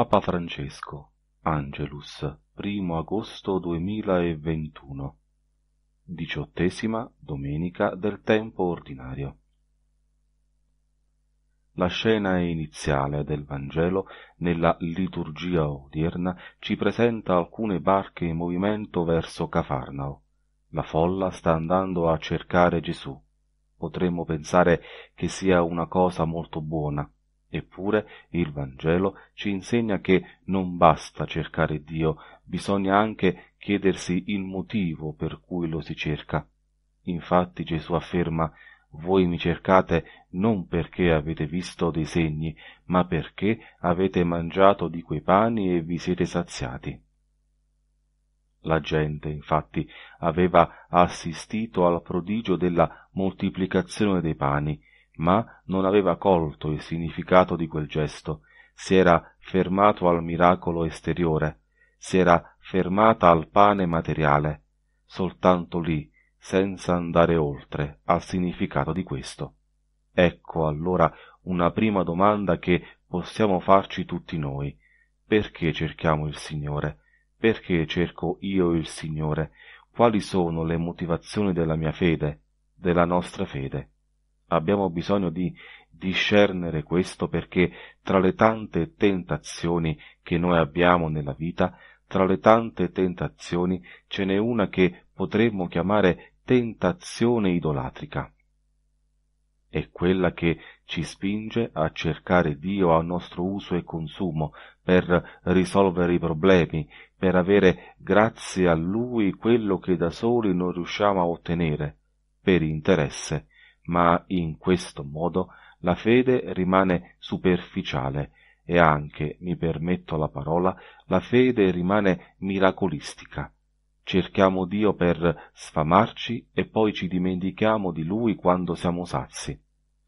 Papa Francesco, Angelus, 1 agosto 2021, diciottesima domenica del tempo ordinario. La scena iniziale del Vangelo nella liturgia odierna ci presenta alcune barche in movimento verso Cafarnao. La folla sta andando a cercare Gesù. Potremmo pensare che sia una cosa molto buona, Eppure il Vangelo ci insegna che non basta cercare Dio, bisogna anche chiedersi il motivo per cui lo si cerca. Infatti Gesù afferma voi mi cercate non perché avete visto dei segni, ma perché avete mangiato di quei pani e vi siete saziati. La gente, infatti, aveva assistito al prodigio della moltiplicazione dei pani ma non aveva colto il significato di quel gesto, si era fermato al miracolo esteriore, si era fermata al pane materiale, soltanto lì, senza andare oltre al significato di questo. Ecco allora una prima domanda che possiamo farci tutti noi. Perché cerchiamo il Signore? Perché cerco io il Signore? Quali sono le motivazioni della mia fede, della nostra fede? Abbiamo bisogno di discernere questo perché tra le tante tentazioni che noi abbiamo nella vita, tra le tante tentazioni ce n'è una che potremmo chiamare tentazione idolatrica. È quella che ci spinge a cercare Dio a nostro uso e consumo, per risolvere i problemi, per avere grazie a Lui quello che da soli non riusciamo a ottenere, per interesse ma in questo modo la fede rimane superficiale e anche, mi permetto la parola, la fede rimane miracolistica. Cerchiamo Dio per sfamarci e poi ci dimentichiamo di Lui quando siamo sazi.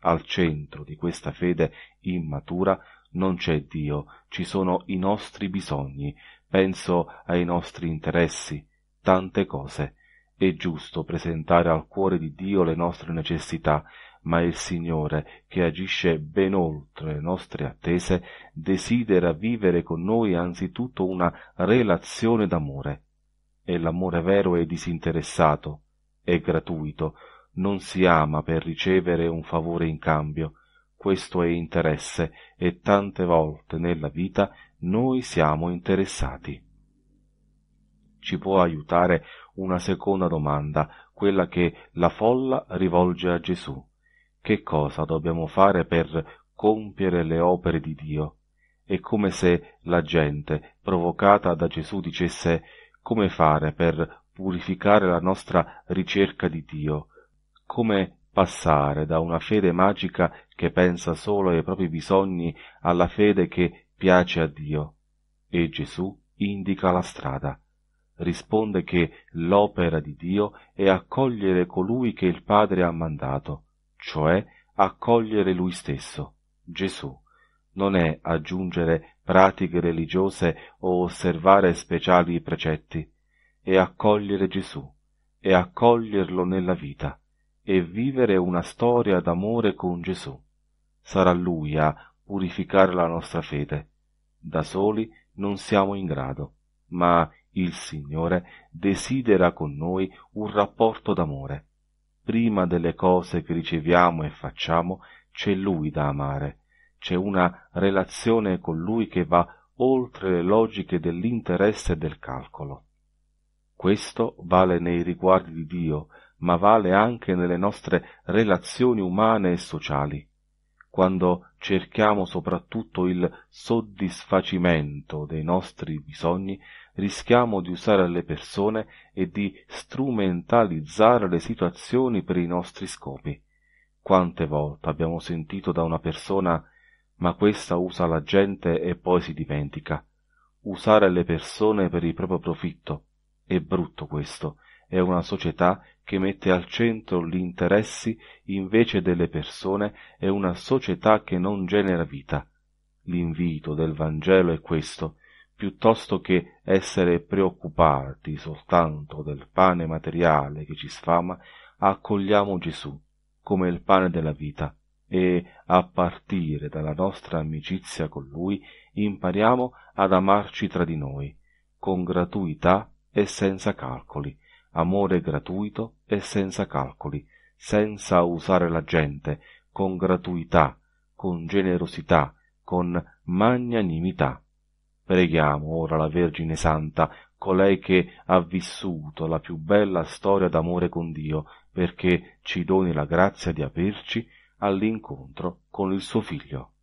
Al centro di questa fede immatura non c'è Dio, ci sono i nostri bisogni, penso ai nostri interessi, tante cose, è giusto presentare al cuore di Dio le nostre necessità, ma il Signore, che agisce ben oltre le nostre attese, desidera vivere con noi anzitutto una relazione d'amore. E l'amore vero è disinteressato, è gratuito, non si ama per ricevere un favore in cambio. Questo è interesse e tante volte nella vita noi siamo interessati. Ci può aiutare una seconda domanda, quella che la folla rivolge a Gesù. Che cosa dobbiamo fare per compiere le opere di Dio? È come se la gente, provocata da Gesù, dicesse come fare per purificare la nostra ricerca di Dio, come passare da una fede magica che pensa solo ai propri bisogni alla fede che piace a Dio. E Gesù indica la strada risponde che l'opera di Dio è accogliere colui che il Padre ha mandato, cioè accogliere Lui stesso, Gesù. Non è aggiungere pratiche religiose o osservare speciali precetti, è accogliere Gesù, è accoglierlo nella vita, e vivere una storia d'amore con Gesù. Sarà Lui a purificare la nostra fede. Da soli non siamo in grado, ma il Signore desidera con noi un rapporto d'amore. Prima delle cose che riceviamo e facciamo c'è Lui da amare, c'è una relazione con Lui che va oltre le logiche dell'interesse e del calcolo. Questo vale nei riguardi di Dio, ma vale anche nelle nostre relazioni umane e sociali quando cerchiamo soprattutto il soddisfacimento dei nostri bisogni, rischiamo di usare le persone e di strumentalizzare le situazioni per i nostri scopi. Quante volte abbiamo sentito da una persona ma questa usa la gente e poi si dimentica. Usare le persone per il proprio profitto. È brutto questo, è una società che mette al centro gli interessi invece delle persone è una società che non genera vita. L'invito del Vangelo è questo, piuttosto che essere preoccupati soltanto del pane materiale che ci sfama, accogliamo Gesù come il pane della vita e, a partire dalla nostra amicizia con Lui, impariamo ad amarci tra di noi, con gratuità e senza calcoli, amore gratuito e senza calcoli, senza usare la gente, con gratuità, con generosità, con magnanimità. Preghiamo ora la Vergine Santa, colei che ha vissuto la più bella storia d'amore con Dio, perché ci doni la grazia di aprirci all'incontro con il suo Figlio.